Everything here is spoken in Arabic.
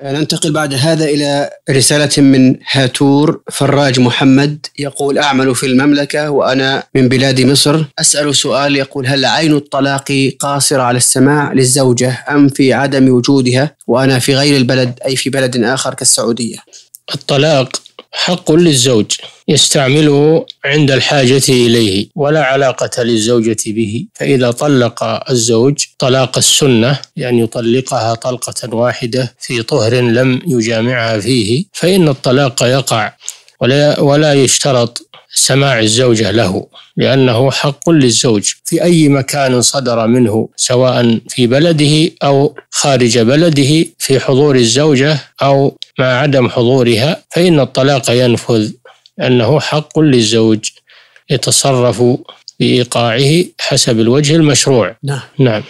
آه، ننتقل بعد هذا إلى رسالة من هاتور فراج محمد يقول أعمل في المملكة وأنا من بلاد مصر أسأل سؤال يقول هل عين الطلاق قاصرة على السماع للزوجة أم في عدم وجودها وأنا في غير البلد أي في بلد آخر كالسعودية الطلاق حق للزوج يستعمله عند الحاجة إليه ولا علاقة للزوجة به فإذا طلق الزوج طلاق السنة يعني يطلقها طلقة واحدة في طهر لم يجامعها فيه فإن الطلاق يقع ولا, ولا يشترط سماع الزوجة له لأنه حق للزوج في أي مكان صدر منه سواء في بلده أو خارج بلده في حضور الزوجة أو مع عدم حضورها فإن الطلاق ينفذ أنه حق للزوج يتصرف بإيقاعه حسب الوجه المشروع نعم, نعم.